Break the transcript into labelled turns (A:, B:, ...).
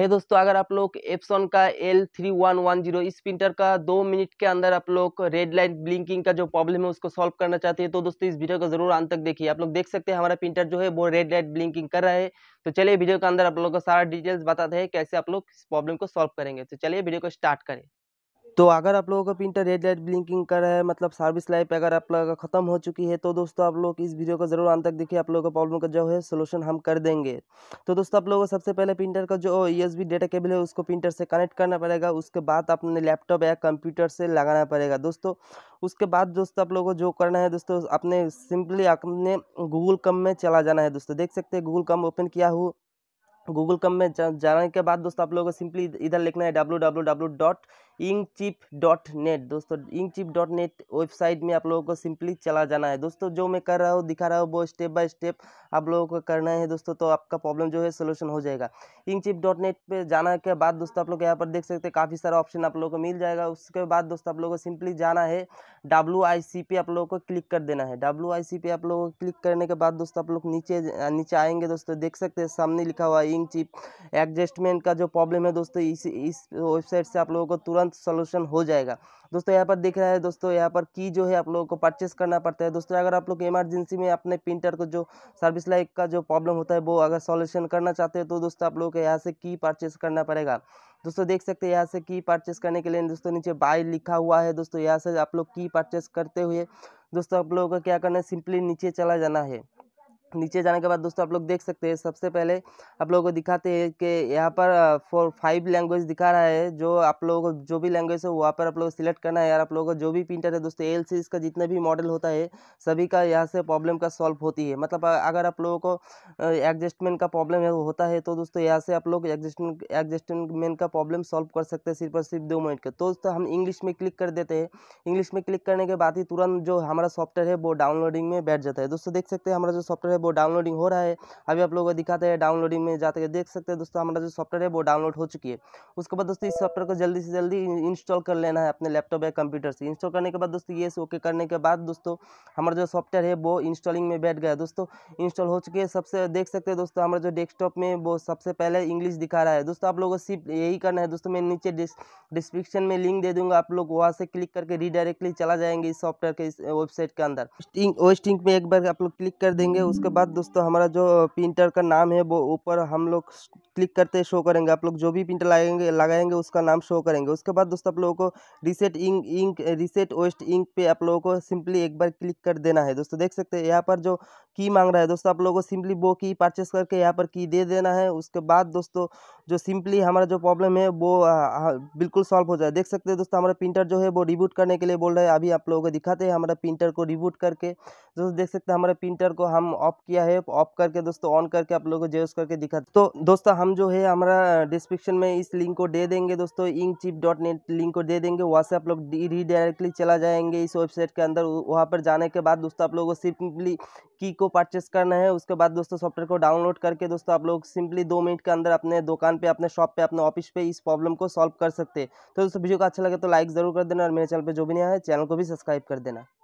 A: है दोस्तों अगर आप लोग एप्सॉन का L three one one zero इस प्रिंटर का दो मिनट के अंदर आप लोग रेड लाइट ब्लिंकिंग का जो प्रॉब्लम है उसको सॉल्व करना चाहते हैं तो दोस्तों इस वीडियो को जरूर अंत तक देखिए आप लोग देख सकते हैं हमारा प्रिंटर जो है वो रेड लाइट ब्लिंकिंग कर रहा है तो चलिए वीडियो के अंदर आप लोग को सारा डिटेल्स बताते हैं कैसे आप लोग इस प्रॉब्लम को सॉल्व करेंगे तो चलिए वीडियो को स्टार्ट करें तो अगर आप लोगों का प्रिंटर रेड लाइट ब्लिंकिंग कर रहा है मतलब सर्विस लाइफ अगर आप लोगों का ख़त्म हो चुकी है तो दोस्तों आप लोग इस वीडियो को ज़रूर अंत तक देखिए आप लोगों का प्रॉब्लम का जो है सोल्यूशन हम कर देंगे तो दोस्तों आप लोगों को सबसे पहले प्रिंटर का जो यूएसबी डेटा केबल है उसको प्रिंटर से कनेक्ट करना पड़ेगा उसके बाद अपने लैपटॉप या कंप्यूटर से लगाना पड़ेगा दोस्तों उसके बाद दोस्तों आप लोगों को जो करना है दोस्तों अपने सिंपली अपने गूगल कम में चला जाना है दोस्तों देख सकते हैं गूगल कम ओपन किया हूँ गूगल कम में जाने के बाद दोस्तों आप लोगों को सिंपली इधर लिखना है W W W dot chip dot net दोस्तों चिप डॉट नेट वेबसाइट में आप लोगों को सिंपली चला जाना है दोस्तों जो मैं कर रहा हूँ दिखा रहा हूँ वो स्टेप बाय स्टेप आप लोगों को करना है दोस्तों तो आपका प्रॉब्लम जो है सोल्यूशन हो जाएगा चिप डॉट नेट पर जाना के बाद दोस्तों आप लोग यहाँ पर देख सकते हैं काफ़ी सारा ऑप्शन आप लोगों को मिल जाएगा उसके बाद दोस्तों आप लोगों को सिंपली जाना है डब्ल्यू आई सी पे आप लोगों को क्लिक कर देना है डब्ल्यू आई सी पे आप लोगों को क्लिक करने के बाद दोस्तों आप लोग नीचे नीचे आएंगे दोस्तों देख सकते हैं सामने लिखा हुआ इंक चिप एडजस्टमेंट का जो प्रॉब्लम है दोस्तों इस इस वेबसाइट से आप लोगों को तुरंत तुरंत सोल्यूशन हो जाएगा दोस्तों यहाँ पर दिख रहा है दोस्तों यहाँ पर की जो है आप लोगों को परचेस करना पड़ता है दोस्तों अगर आप लोग इमरजेंसी में अपने प्रिंटर को जो सर्विस लाइक का जो प्रॉब्लम होता है वो अगर सोल्यूशन करना चाहते हैं तो दोस्तों आप लोगों को यहाँ से की परचेस करना पड़ेगा दोस्तों देख सकते हैं यहाँ से की परचेस करने के लिए दोस्तों नीचे बाय लिखा हुआ है दोस्तों यहाँ से आप लोग की परचेस करते हुए दोस्तों आप लोगों को क्या करना है सिंपली नीचे चला जाना है नीचे जाने के बाद दोस्तों आप लोग देख सकते हैं सबसे पहले आप लोगों को दिखाते हैं कि यहाँ पर फोर फाइव लैंग्वेज दिखा रहा है जो आप लोगों को जो भी लैंग्वेज है वहाँ पर आप लोग सिलेक्ट करना है यार आप लोगों को जो भी प्रिंटर है दोस्तों एल सी का जितना भी मॉडल होता है सभी का यहाँ से प्रॉब्लम का सॉल्व होती है मतलब अगर आप लोगों को एडजस्टमेंट का प्रॉब्लम है होता है तो दोस्तों यहाँ से आप लोग एडजस्टमेंट एडजस्टमेंट का प्रॉब्लम सॉल्व कर सकते हैं सिर्फ और सिर्फ दो मिनट का तो दोस्तों हम इंग्लिश में क्लिक कर देते हैं इंग्लिश में क्लिक करने के बाद ही तुरंत जो हमारा सॉफ्टवेयर है वो डाउनलोडिंग में बैठ जाता है दोस्तों देख सकते हैं हमारा जो सॉफ्टवेयर है वो डाउनलोडिंग हो रहा है अभी आप लोगों को दिखाते हैं डाउनलोडिंग में हैं देख सकते हैं दोस्तों हमारा जो सॉफ्टवेयर है वो डाउनलोड हो चुकी है उसके बाद दोस्तों इस सॉफ्टवेयर को जल्दी से जल्दी इंस्टॉल कर लेना है अपने लैपटॉप या कंप्यूटर से इंस्टॉल करने के बाद दोस्तों ये ओके करने के बाद दोस्तों हमारा जो सॉफ्टवेयर है वो इंस्टॉलिंग में बैठ गया दोस्तों इंस्टॉल हो चुकी है सबसे देख सकते हैं दोस्तों हमारा जो डेस्कटॉप में वो सबसे पहले इंग्लिश दिखा रहा है दोस्तों आप लोगों को सिर्फ यही करना है दोस्तों मैं नीचे डिस्क्रिप्शन में लिंक दे दूंगा आप लोग वहाँ से क्लिक करके रिडायरेक्टली चला जाएंगे इस सॉफ्टवेयर के इस वेबसाइट के अंदर वेस्टिंग में एक बार आप लोग क्लिक कर देंगे उसके उसके बाद दोस्तों हमारा जो प्रिंटर का नाम है वो ऊपर हम लोग क्लिक करते शो करेंगे आप लोग जो भी प्रिंटर लगाएंगे लगाएंगे उसका नाम शो करेंगे उसके बाद दोस्तों आप लोगों को reset ink ink reset waste ink पे आप लोगों को सिंपली एक बार क्लिक कर देना है दोस्तों देख सकते हैं यहाँ पर जो की मांग रहा है दोस्तों आप लोगों को सिंपली वो की परचेस करके यहाँ पर की दे देना है उसके बाद दोस्तों जो सिंपली हमारा जो प्रॉब्लम है वो बिल्कुल सॉल्व हो जाए देख सकते हैं दोस्तों हमारा प्रिंटर जो है वो रिबूट करने के लिए बोल रहे हैं अभी आप लोगों को दिखाते हैं हमारा प्रिंटर को रिबूट करके दोस्तों देख सकते हैं हमारे प्रिंटर को हम ऑफ किया है ऑफ करके दोस्तों ऑन करके आप लोगों को जेस करके दिखाते तो दोस्तों हम हम जो है हमारा डिस्क्रिप्शन में इस लिंक को दे देंगे दोस्तों ink chip dot net link को दे देंगे वहाँ से आप लोग रीडायरेक्टली चला जाएंगे इस वेबसाइट के अंदर वहाँ पर जाने के बाद दोस्तों आप लोगों को सिंपली की को परचेस करना है उसके बाद दोस्तों सॉफ्टवेयर को डाउनलोड करके दोस्तों आप लोग सिंपली दो मिनट के अंदर अपने दुकान पर अपने शॉप पर अपने ऑफिस पर इस प्रॉब्लम को सॉल्व कर सकते हैं तो दोस्तों वीडियो को अच्छा लगे तो लाइक ज़रूर कर देना और मेरे चैनल पर जो भी नया है चैनल को भी सब्सक्राइब कर देना